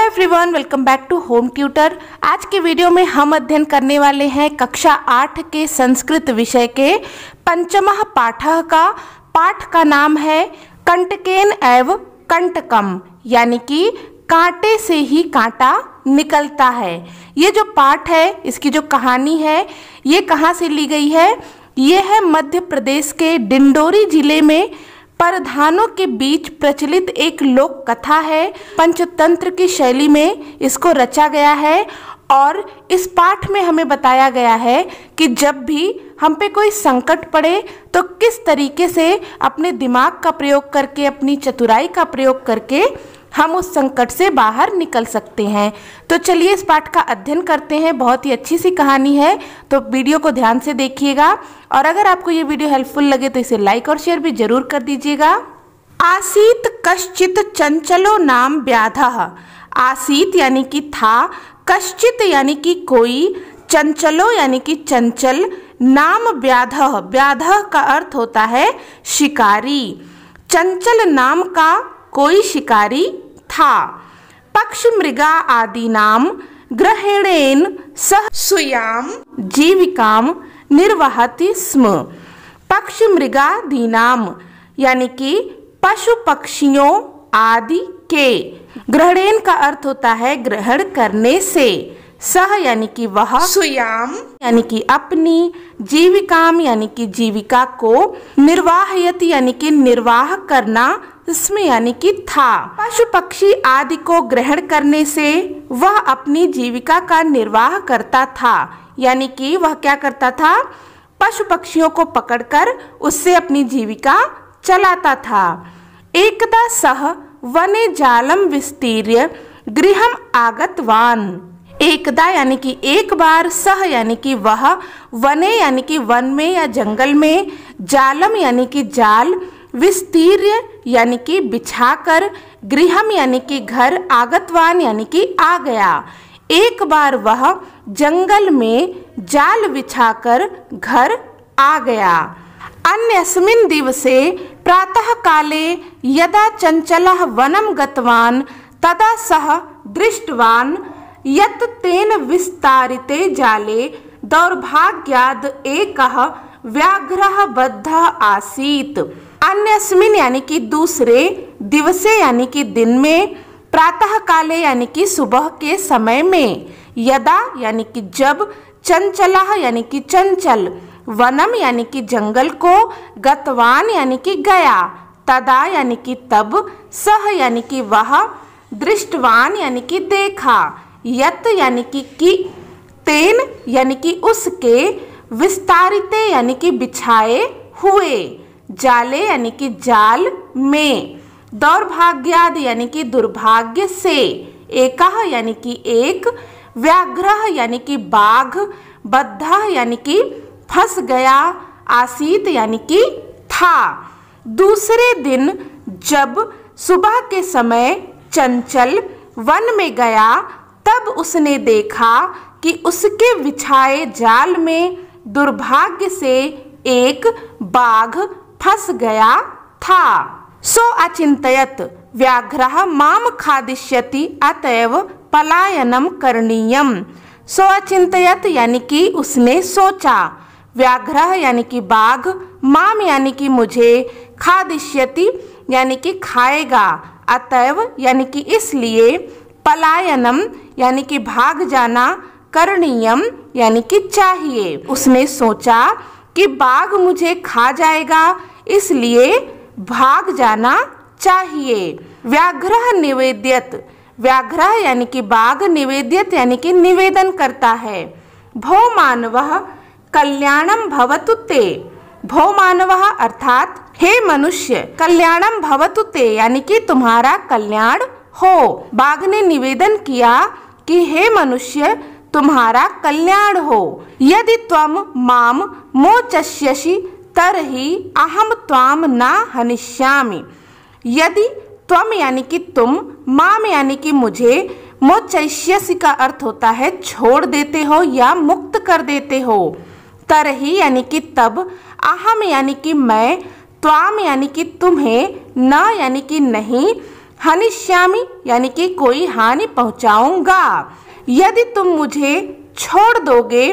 hello everyone welcome back to home tutor आज के video में हम अध्ययन करने वाले हैं कक्षा आठ के संस्कृत विषय के पंचम पाठ का पाठ का नाम है कंटकेन एव कंटकम यानी कि कांटे से ही कांटा निकलता है ये जो पाठ है इसकी जो कहानी है ये कहाँ से ली गई है ये है मध्य प्रदेश के डिंडोरी जिले में परधानों के बीच प्रचलित एक लोक कथा है पंचतंत्र की शैली में इसको रचा गया है और इस पाठ में हमें बताया गया है कि जब भी हम पे कोई संकट पड़े तो किस तरीके से अपने दिमाग का प्रयोग करके अपनी चतुराई का प्रयोग करके हम उस संकट से बाहर निकल सकते हैं तो चलिए इस पाठ का अध्ययन करते हैं बहुत ही अच्छी सी कहानी है तो वीडियो को ध्यान से देखिएगा और अगर आपको ये वीडियो हेल्पफुल लगे तो इसे लाइक और शेयर भी जरूर कर दीजिएगा आसीत कश्चित चंचलो नाम व्याधा आसीत यानी कि था कश्चित यानी कि कोई चंचलो यानी कि चंचल नाम व्याध व्याध का अर्थ होता है शिकारी चंचल नाम का कोई शिकारी था पक्ष मृगा आदि नाम ग्रहणेन सह सुयाम जीविकाम निर्वहति स्म पक्ष मृगादीनाम यानी कि पशु पक्षियों आदि के ग्रहणेन का अर्थ होता है ग्रहण करने से सह यानी कि वह सुयाम यानी कि अपनी जीविकाम यानी कि जीविका को निर्वाहयति यानी कि निर्वाह करना इसमें यानी कि था पशु पक्षी आदि को ग्रहण करने से वह अपनी जीविका का निर्वाह करता था यानी कि वह क्या करता था पशु पक्षियों को पकड़कर उससे अपनी जीविका चलाता था एकदा सह वने जालम विस्तीर्य गृहम आगतवान एकदा यानी कि एक बार सह यानी कि वह वने यानी कि वन में या जंगल में जालम यानी कि जाल विस्तीर्य यानी कि बिछाकर गृहम यानी कि घर आगतवान यानी कि आ गया एक बार वह जंगल में जाल बिछाकर घर आ गया अन्यस्मिन् दिवसे काले यदा चंचल वनम गतवान तदा सह दृष्टवान यत तेन विस्तारिते जाले दौर्भाग्याद एकः व्याघ्रः बद्धः आसीत अन्यस्मिन यानी कि दूसरे दिवसे यानी कि दिन में प्रातः काले यानी कि सुबह के समय में यदा यानी कि जब चंचला यानी कि चंचल वनम यानी कि जंगल को गतवान यानी कि गया तदा यानी कि तब सह यानी कि वह दृष्टवान यानी कि देखा यत यानी कि की तेन यानी कि उसके विस्तारित यानी कि बिछाए हुए जाले यानी कि जाल में दौर्भाग्याद यानी कि दुर्भाग्य से एकाह यानी कि एक व्याघ्रह यानी कि बाघ बद्धा यानी कि फंस गया आसीत यानी कि था दूसरे दिन जब सुबह के समय चंचल वन में गया तब उसने देखा कि उसके बिछाए जाल में दुर्भाग्य से एक बाघ फंस गया था सो अचिंतयत व्याघ्र माम खादिष्यति अतएव पलायनम करणीयम सो अचिंतयत यानी कि उसने सोचा व्याघ्र यानी कि बाघ माम यानी कि मुझे खादिष्यति यानी कि खाएगा अतएव यानी कि इसलिए पलायनम यानी कि भाग जाना करणीयम यानी कि चाहिए उसने सोचा कि बाघ मुझे खा जाएगा इसलिए भाग जाना चाहिए व्याघ्र निवेद्यत व्याघ्रह यानी कि बाघ निवेद्यत यानी कि निवेदन करता है भो मानव कल्याणम भवतु ते भो मानव अर्थात हे मनुष्य कल्याणम भवतु ते यानी कि तुम्हारा कल्याण हो बाघ ने निवेदन किया कि हे मनुष्य तुम्हारा कल्याण हो यदि तम माम मोचष्यसि तरही अहम त्वाम ना हनिष्यामि यदि त्वम यानी कि तुम माम यानी कि मुझे मोचष्यसि का अर्थ होता है छोड़ देते हो या मुक्त कर देते हो तरही यानी कि तब अहम यानी कि मैं त्वाम यानी कि तुम्हें न यानी कि नहीं हनिष्यामि यानी कि कोई हानि पहुँचाऊँगा यदि तुम मुझे छोड़ दोगे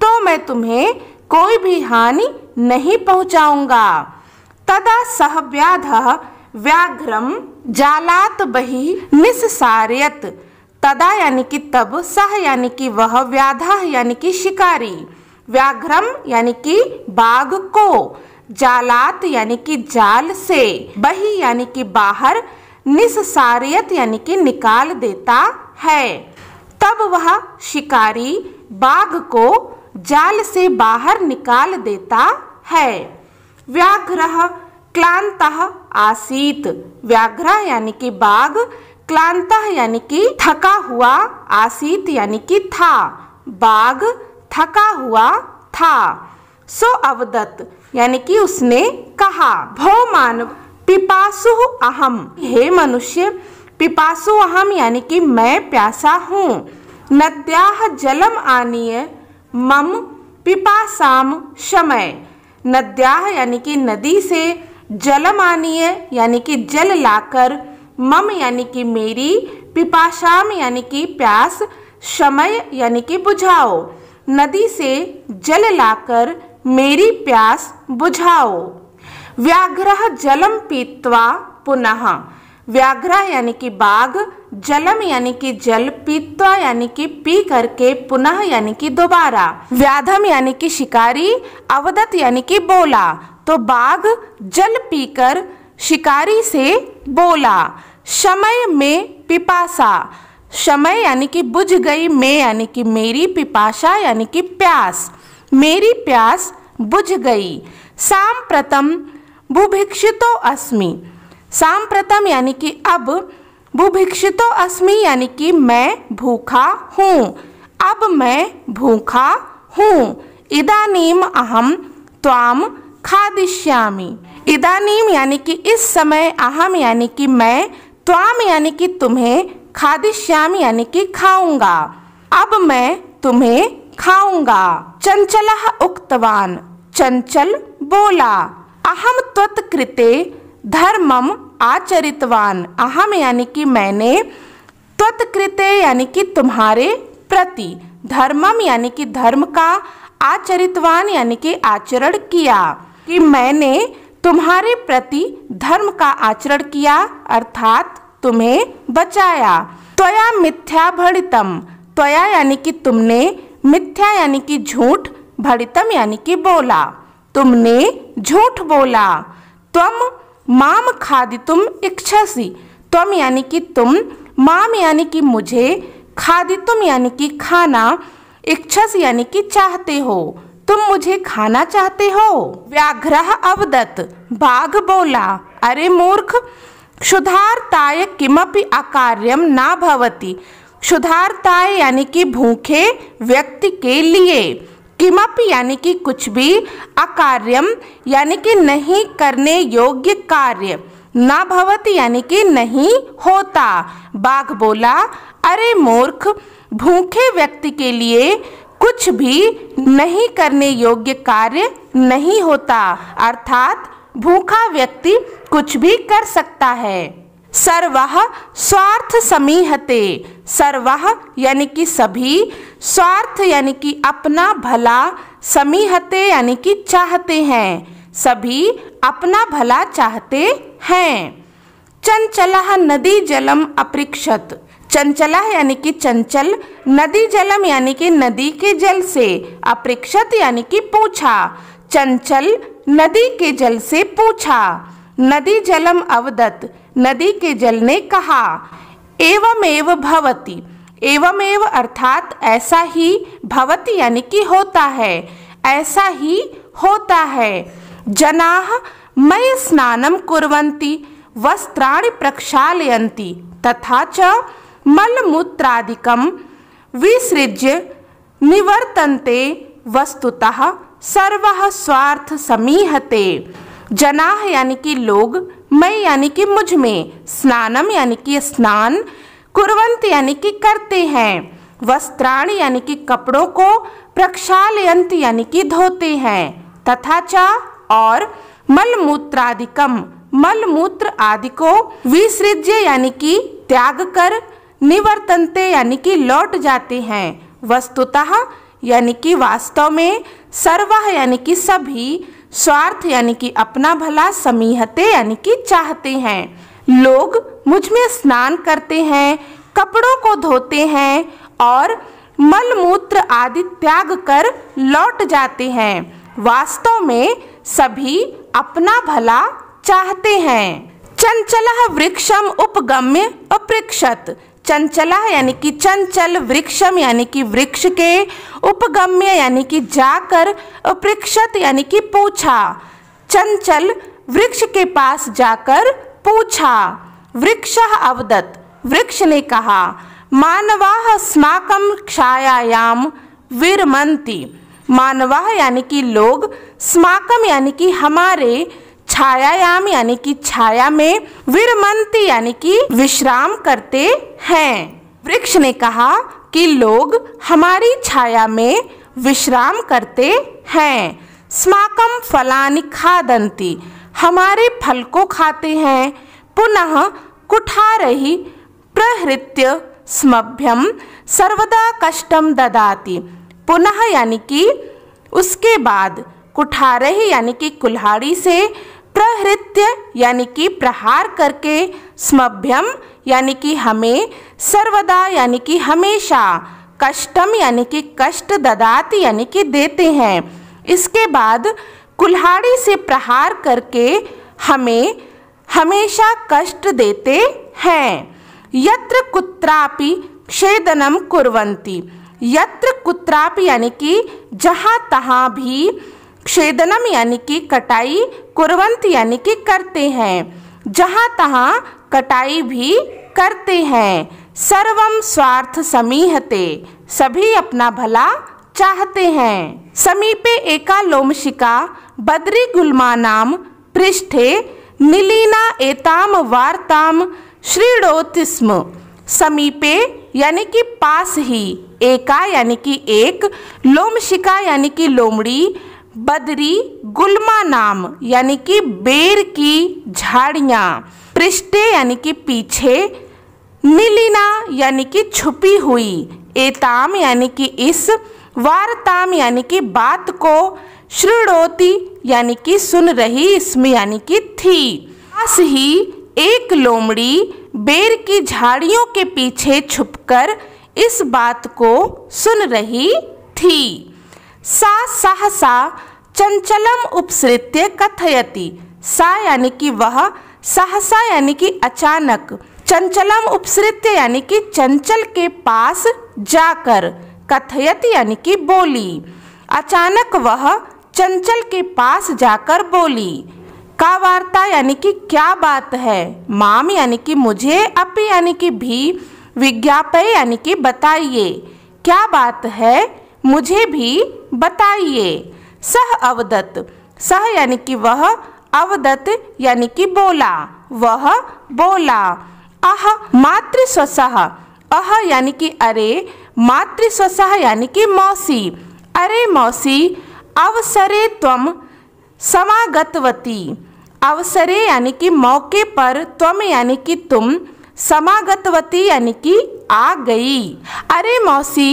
तो मैं तुम्हें कोई भी हानि नहीं पहुंचाऊंगा तदा सह व्याध व्याघ्रम जालात बही निस्सारियत तदा यानी कि तब सह यानी कि वह व्याधा यानी कि शिकारी व्याघ्रम यानी कि बाघ को जालात यानी कि जाल से बही यानी कि बाहर निस्सारियत यानी कि निकाल देता है तब वह शिकारी बाघ को जाल से बाहर निकाल देता है व्याघ्र क्लांत आसीत व्याघ्र यानी कि बाघ क्लांत यानी कि थका हुआ आसीत यानी कि था बाघ थका हुआ था सो अवदत यानी कि उसने कहा भो मानव पिपासु अहम हे मनुष्य पिपासु अहम यानी कि मैं प्यासा हूँ नद्या जलम आनीय मम पिपासाम शमय नद्या यानी कि नदी से जलम आनीय यानी कि जल लाकर मम यानी कि मेरी पिपाशाम यानी कि प्यास समय यानी कि बुझाओ नदी से जल लाकर मेरी प्यास बुझाओ व्याघ्र जलम पीत्वा पुनः व्याघ्रा यानी कि बाघ जलम यानी कि जल पीतवा यानी कि पी करके पुनः यानी कि दोबारा व्याधम यानी कि शिकारी अवदत यानी कि बोला तो बाघ जल पीकर शिकारी से बोला समय में पिपासा समय यानी कि बुझ गई मैं यानी कि मेरी पिपाशा यानी कि प्यास मेरी प्यास बुझ गई साम प्रथम भुभिक्षितो अस्मि सांप्रतम यानी कि अब भूभिक्षितो अस्मि यानी कि मैं भूखा हूँ अब मैं भूखा हूँ इदानीम अहम त्वाम खादिष्यामि इदानीम यानी कि इस समय अहम यानी कि मैं त्वाम यानी कि तुम्हें खादिश्याम यानी कि खाऊंगा अब मैं तुम्हें खाऊंगा चंचल उक्तवान चंचल बोला अहम तत्कृते धर्मम आचरितवान अहम यानी कि मैंने त्वत्कृत्य यानी कि तुम्हारे प्रति धर्मम यानी कि धर्म का आचरितवान यानी कि आचरण किया कि मैंने तुम्हारे प्रति धर्म का आचरण किया अर्थात तुम्हें बचाया त्वया मिथ्या भड़ितम त्वया यानी कि तुमने मिथ्या यानी कि झूठ भड़ितम यानी कि बोला तुमने झूठ बोला तुम माम खादि तुम इच्छसी तुम यानी कि तुम माम यानी कि मुझे खादि तुम यानी कि खाना इच्छस यानी कि चाहते हो तुम मुझे खाना चाहते हो व्याघ्र अवदत बाघ बोला अरे मूर्ख क्षुधारताय किमपि अकार्यम ना भवति क्षुधारताय यानी कि भूखे व्यक्ति के लिए किमपि यानी कि कुछ भी अकार्यम यानी कि नहीं करने योग्य कार्य ना भवत यानी कि नहीं होता बाघ बोला अरे मूर्ख भूखे व्यक्ति के लिए कुछ भी नहीं करने योग्य कार्य नहीं होता अर्थात भूखा व्यक्ति कुछ भी कर सकता है सर्व स्वार्थ समीहते सर्व यानी कि सभी स्वार्थ यानी कि अपना भला समीहते यानी कि चाहते हैं सभी अपना भला चाहते हैं चंचला नदी जलम अपृक्षत चंचला यानी कि चंचल नदी जलम यानी कि नदी के जल से अपृक्षत यानी कि पूछा चंचल नदी के जल से पूछा नदी जलम अवदत नदी के जल ने कहा एवमेव भवती एवमेव अर्थात ऐसा ही भवती यानी कि होता है ऐसा ही होता है जना मय स्नानम कुरंती वस्त्राणि प्रक्षालयन्ति तथा च मलमूत्रादिकं विसृज्य निवर्तन्ते वस्तुतः सर्व स्वार्थ समीहते जनाह यानी कि लोग मैं यानी कि मुझ में स्नानम यानी कि स्नान कुरवंत यानी कि करते हैं वस्त्राण यानी कि कपड़ों को प्रक्षालयंत यानी कि धोते हैं तथा चा और मलमूत्रादिकम मलमूत्र आदि को विसृज्य यानी कि त्याग कर निवर्तनते यानी कि लौट जाते हैं वस्तुतः यानी कि वास्तव में सर्व यानी कि सभी स्वार्थ यानी कि अपना भला समीहते यानी कि चाहते हैं लोग मुझ में स्नान करते हैं कपड़ों को धोते हैं और मल मूत्र आदि त्याग कर लौट जाते हैं वास्तव में सभी अपना भला चाहते हैं चंचल वृक्षम उपगम्य अपृक्षत चंचला यानी कि चंचल वृक्षम यानी कि वृक्ष के उपगम्य यानी कि जाकर अपृक्षत यानी कि पूछा चंचल वृक्ष के पास जाकर पूछा वृक्ष अवदत वृक्ष ने कहा मानवा अस्माकम छायाम विरमती मानवा यानी कि लोग स्माकम यानी कि हमारे छायायाम यानी कि छाया में विरमंती यानी कि विश्राम करते हैं वृक्ष ने कहा कि लोग हमारी छाया में विश्राम करते हैं स्माकम फलानि खादंती हमारे फल को खाते हैं पुनः कुठारही प्रहृत्य स्मभ्यम सर्वदा कष्टम ददाती पुनः यानी कि उसके बाद कुठारही यानी कि कुल्हाड़ी से प्रहृत्य यानी कि प्रहार करके स्मभ्यम यानी कि हमें सर्वदा यानी कि हमेशा कष्टम यानी कि कष्ट ददात यानी कि देते हैं इसके बाद कुल्हाड़ी से प्रहार करके हमें हमेशा कष्ट देते हैं यत्र कुत्रापि छेदनम कुरंती यत्र कुत्रापि यानी कि जहाँ तहाँ भी छेदनम यानी कि कटाई कुरवंत यानी कि करते हैं जहाँ तहाँ कटाई भी करते हैं सर्वम स्वार्थ समीहते सभी अपना भला चाहते हैं समीपे एका लोमशिका बद्री गुलमा नाम पृष्ठे निलीना एताम वार्ताम श्रीडोतिस्म समीपे यानी कि पास ही एका यानी कि एक लोमशिका यानी कि लोमड़ी बदरी गुलमा नाम यानी कि बेर की झाड़ियाँ पृष्ठे यानी कि पीछे मिलीना यानी कि छुपी हुई एताम यानी कि इस वारताम यानी कि बात को श्रृणोती यानी कि सुन रही इसमें यानी कि थी पास ही एक लोमड़ी बेर की झाड़ियों के पीछे छुपकर इस बात को सुन रही थी सा सहसा चंचलम उपसृत्य कथयति सा यानी कि वह सहसा यानी कि अचानक चंचलम उपसृत्य यानी कि चंचल के पास जाकर कथयति यानी कि बोली अचानक वह चंचल के पास जाकर बोली का वार्ता यानी कि क्या बात है माम यानी कि मुझे अपि यानी कि भी विज्ञापय यानी कि बताइए क्या बात है मुझे भी बताइए सह अवदत सह यानी कि वह अवदत यानी कि बोला वह बोला अह मातृ स्वसह अह यानी कि अरे मातृ स्वसह यानी कि मौसी अरे मौसी अवसरे तम समागतवती अवसरे यानी कि मौके पर तम यानी कि तुम समागतवती यानी कि आ गई अरे मौसी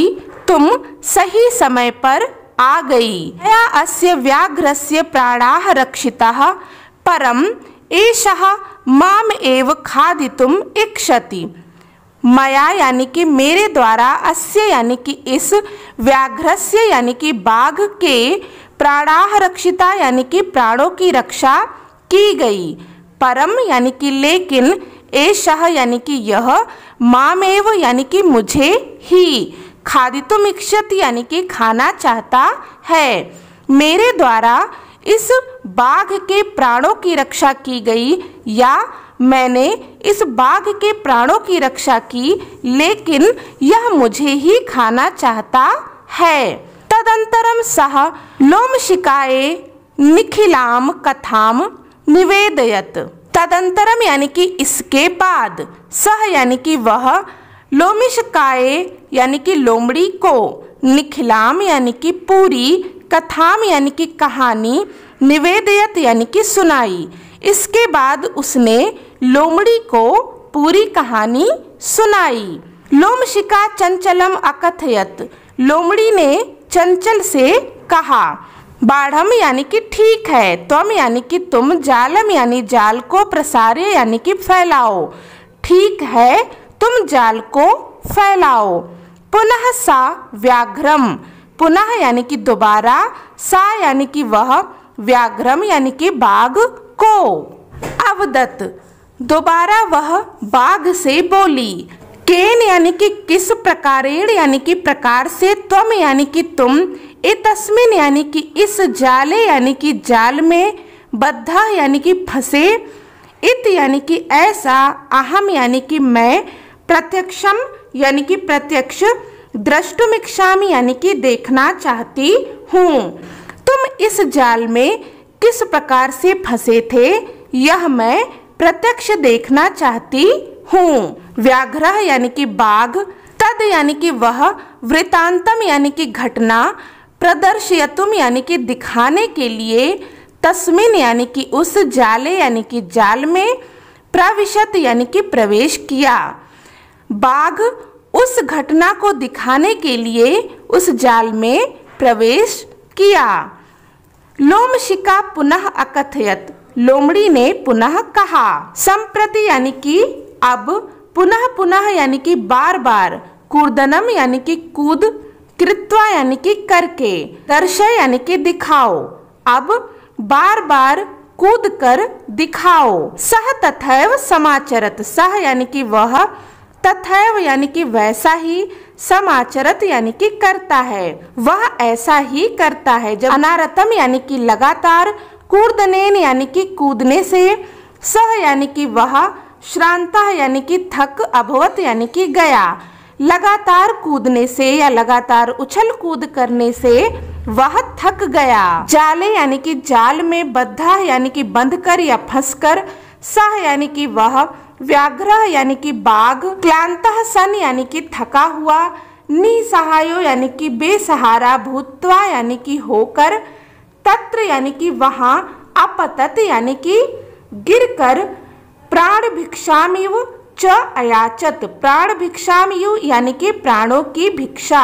तुम सही समय पर आ गई मया अस्य व्याघ्रस्य प्राणा रक्षिता परम एषः माम एव खादितुम इक्षति मया यानी कि मेरे द्वारा अस्य यानी कि इस व्याघ्रस्य यानी कि बाघ के प्राणा रक्षिता यानी कि प्राणों की रक्षा की गई परम यानी कि लेकिन एषः यानी कि यह मामेव यानी कि मुझे ही खादितुम तो इक्षत यानी कि खाना चाहता है मेरे द्वारा इस बाघ के प्राणों की रक्षा की गई या मैंने इस बाघ के प्राणों की रक्षा की लेकिन यह मुझे ही खाना चाहता है तदंतरम सह लोम शिकाए निखिलाम कथाम निवेदयत तदंतरम यानी कि इसके बाद सह यानी कि वह लोमिशकाय यानी कि लोमड़ी को निखिलाम यानी कि पूरी कथाम यानी कि कहानी निवेदयत यानी कि सुनाई इसके बाद उसने लोमड़ी को पूरी कहानी सुनाई लोमशिका चंचलम अकथयत लोमड़ी ने चंचल से कहा बाढ़म यानी कि ठीक है त्वम यानी कि तुम जालम यानी जाल को प्रसार्य यानी कि फैलाओ ठीक है तुम जाल को फैलाओ पुनः सा व्याघ्रम पुनः यानी कि दोबारा सा यानी कि वह व्याघ्रम यानी कि बाघ को अवदत दोबारा वह बाघ से बोली केन यानी कि किस प्रकारेण यानी कि प्रकार से तुम यानी कि तुम इतस्मिन यानी कि इस जाले यानी कि जाल में बद्धा यानी कि फंसे इत यानी कि ऐसा अहम यानी कि मैं प्रत्यक्षम यानी कि प्रत्यक्ष द्रष्टुमिक्षाम यानी कि देखना चाहती हूँ तुम इस जाल में किस प्रकार से फंसे थे यह मैं प्रत्यक्ष देखना चाहती हूँ व्याघ्र यानी कि बाघ तद यानी कि वह वृतांतम यानी कि घटना प्रदर्शयतुम यानी कि दिखाने के लिए तस्मिन यानी कि उस जाले यानी कि जाल में प्रविशत यानी कि प्रवेश किया बाघ उस घटना को दिखाने के लिए उस जाल में प्रवेश किया लोमशिका पुनः अकथयत लोमड़ी ने पुनः कहा संप्रति यानी कि अब पुनः पुनः यानी कि बार बार कूर्दनम यानी कि कूद कृत्वा यानी कि करके दर्शय यानी कि दिखाओ अब बार बार कूद कर दिखाओ सह तथैव समाचरत सह यानी कि वह तथैव यानी कि वैसा ही समाचरत यानी कि करता है वह ऐसा ही करता है जब अनारतम यानी कि लगातार कूदने यानी कि कूदने से सह यानी कि वह श्रांता यानी कि थक अभवत यानी कि गया लगातार कूदने से या लगातार उछल कूद करने से वह थक गया जाले यानी कि जाल में बद्धा यानी कि बंध कर या फंस कर सह यानी कि वह व्याघ्र यानी कि बाघ क्लांत सन यानी कि थका हुआ निसहायो यानी कि बेसहारा भूतवा यानी कि होकर तत्र यानी कि वहाँ अपतत यानी कि गिरकर प्राण भिक्षामिव च अयाचत प्राण भिक्षामिव यानी कि प्राणों की भिक्षा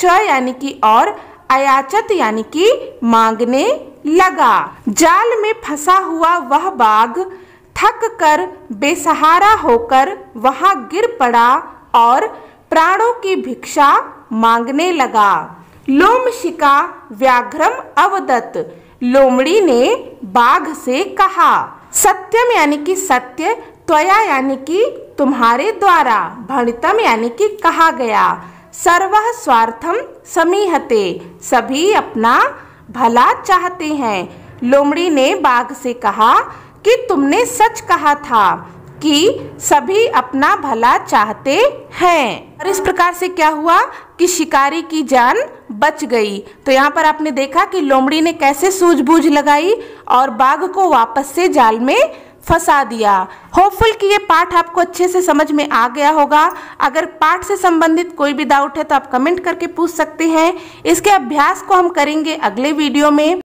च यानी कि और अयाचत यानी कि मांगने लगा जाल में फंसा हुआ वह बाघ थक कर बेसहारा होकर वहां गिर पड़ा और प्राणों की भिक्षा मांगने लगा लोमशिका व्याघ्रम अवदत लोमड़ी ने बाघ से कहा सत्यम यानी कि सत्य त्वया यानी कि तुम्हारे द्वारा भणितम यानी कि कहा गया सर्व स्वार्थम समीहते सभी अपना भला चाहते हैं लोमड़ी ने बाघ से कहा कि तुमने सच कहा था कि सभी अपना भला चाहते हैं और इस प्रकार से क्या हुआ कि शिकारी की जान बच गई तो यहाँ पर आपने देखा कि लोमड़ी ने कैसे सूझबूझ लगाई और बाघ को वापस से जाल में फंसा दिया होपफुल कि ये पाठ आपको अच्छे से समझ में आ गया होगा अगर पाठ से संबंधित कोई भी डाउट है तो आप कमेंट करके पूछ सकते हैं इसके अभ्यास को हम करेंगे अगले वीडियो में